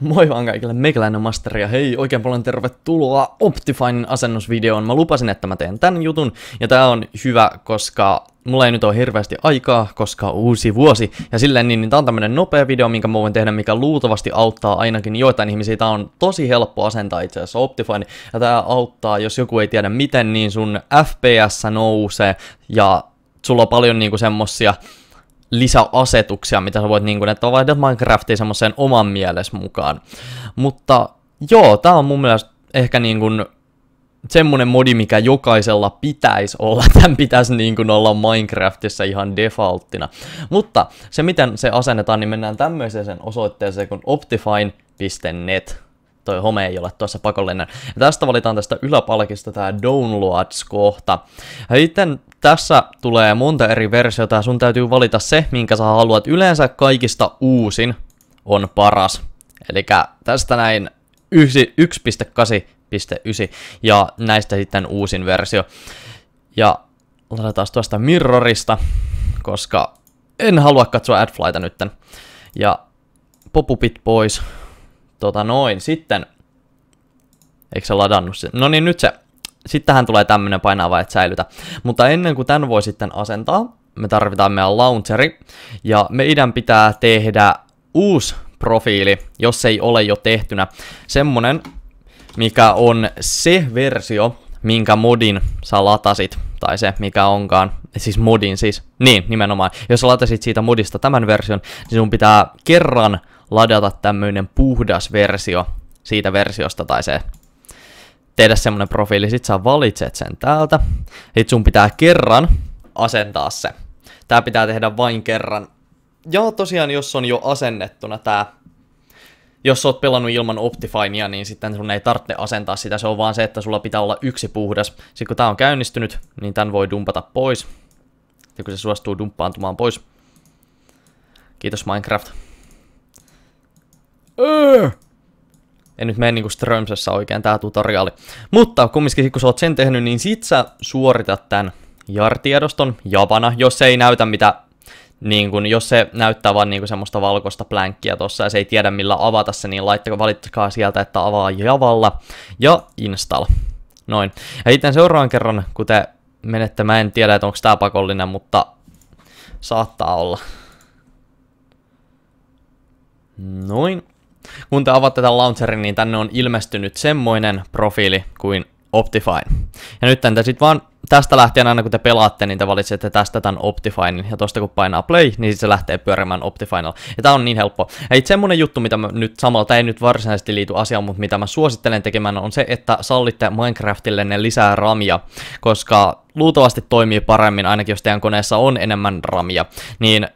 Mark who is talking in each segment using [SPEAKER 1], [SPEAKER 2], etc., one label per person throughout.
[SPEAKER 1] Moi vaan kaikille, meikäläinen masteri ja hei, oikein paljon tervetuloa Optifine asennusvideoon. Mä lupasin, että mä teen tämän jutun ja tää on hyvä, koska mulla ei nyt ole hirveästi aikaa, koska uusi vuosi. Ja silleen niin, niin tää on tämmönen nopea video, minkä mä voin tehdä, mikä luultavasti auttaa ainakin joitain ihmisiä. Tää on tosi helppo asentaa itse asiassa Optifine. Ja tää auttaa, jos joku ei tiedä miten, niin sun FPS nousee ja sulla on paljon niinku semmosia lisäasetuksia, mitä sä voit, niin kun että vaihdat Minecraftiin semmoiseen oman mielessä mukaan. Mutta joo, tää on mun mielestä ehkä niin kuin semmonen modi, mikä jokaisella pitäisi olla. Tämän pitäisi niin kun olla Minecraftissa ihan defaulttina. Mutta se, miten se asennetaan, niin mennään tämmöiseen osoitteeseen kuin optifine.net toi home ei ole tuossa pakollinen. Ja tästä valitaan tästä yläpalkista tämä Downloads-kohta. Ja sitten tässä tulee monta eri versiota ja sun täytyy valita se, minkä sä haluat. Yleensä kaikista uusin on paras. Eli tästä näin 1.8.9 ja näistä sitten uusin versio. Ja laitetaan tuosta mirrorista, koska en halua katsoa AdFlyta nytten. Ja popupit pois. Tota noin, sitten. Eikö se ladannut sen? No niin, nyt se sitten tähän tulee tämmönen painava, että säilytä. Mutta ennen kuin tämän voi sitten asentaa, me tarvitaan meidän launcheri, ja meidän pitää tehdä uusi profiili, jos ei ole jo tehtynä. Semmonen, mikä on se versio, minkä modin sä latasit, tai se mikä onkaan, siis modin siis, niin nimenomaan. Jos sä latasit siitä modista tämän version, niin sun pitää kerran ladata tämmöinen puhdas versio siitä versiosta tai se tehdä semmonen profiili, sit sä valitset sen täältä, sit sun pitää kerran asentaa se. Tää pitää tehdä vain kerran. Ja tosiaan, jos on jo asennettuna tää, jos oot pelannut ilman Optifinea, niin sitten sun ei tarvitse asentaa sitä, se on vaan se, että sulla pitää olla yksi puhdas. Sitten kun tää on käynnistynyt, niin tän voi dumpata pois. Ja kun se suostuu dumppaantumaan pois. Kiitos Minecraft. Öö! en nyt mene niinku Strömsessä oikein tää tutoriaali. Mutta kumminkin kun sä oot sen tehnyt, niin sit sä suoritat tämän JAR-tiedoston Javana, jos se ei näytä mitä niin kun, jos se näyttää vaan niin semmoista valkoista plänkkiä tuossa ja se ei tiedä millä avata se, niin laittakaa valittakaa sieltä, että avaa Javalla ja install. Noin. Ja sitten seuraavan kerran, kun te menette, mä en tiedä, että onko tää pakollinen, mutta saattaa olla. Noin. Kun te avaatte tämän launcherin, niin tänne on ilmestynyt semmoinen profiili kuin Optifine. Ja nyt te sitten vaan tästä lähtien aina kun te pelaatte, niin te valitsette tästä tämän Optifine. ja tosta kun painaa play, niin sit se lähtee pyörimään Optifinella. Ja tää on niin helppo. Ja itse semmonen juttu, mitä mä nyt samalla, ei nyt varsinaisesti liity asiaan, mutta mitä mä suosittelen tekemään, on se, että sallitte Minecraftille ne lisää ramia, koska luultavasti toimii paremmin, ainakin jos teidän koneessa on enemmän ramia, niin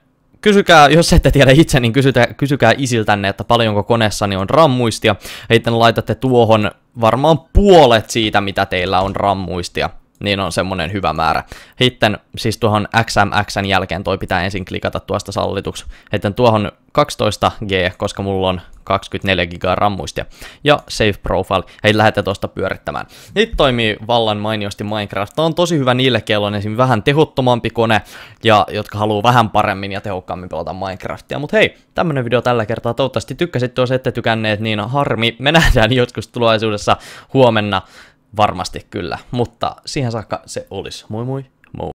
[SPEAKER 1] kysykää, jos ette tiedä itse, niin kysytä, kysykää isiltänne, että paljonko koneessani niin on rammuistia. Ja sitten laitatte tuohon varmaan puolet siitä, mitä teillä on rammuistia niin on semmoinen hyvä määrä. Sitten siis tuohon XMXn jälkeen toi pitää ensin klikata tuosta sallituksi. Sitten tuohon 12G, koska mulla on 24 gigaa rammuistia. Ja Save Profile, hei lähetä tuosta pyörittämään. Nyt toimii vallan mainiosti Minecraft. Tämä on tosi hyvä niille, kello on esimerkiksi vähän tehottomampi kone, ja jotka haluaa vähän paremmin ja tehokkaammin pelata Minecraftia. Mutta hei, tämmönen video tällä kertaa. Toivottavasti tykkäsit, jos ette tykänneet, niin harmi. Me nähdään joskus tulevaisuudessa huomenna. Varmasti kyllä, mutta siihen saakka se olisi. Moi moi, moi.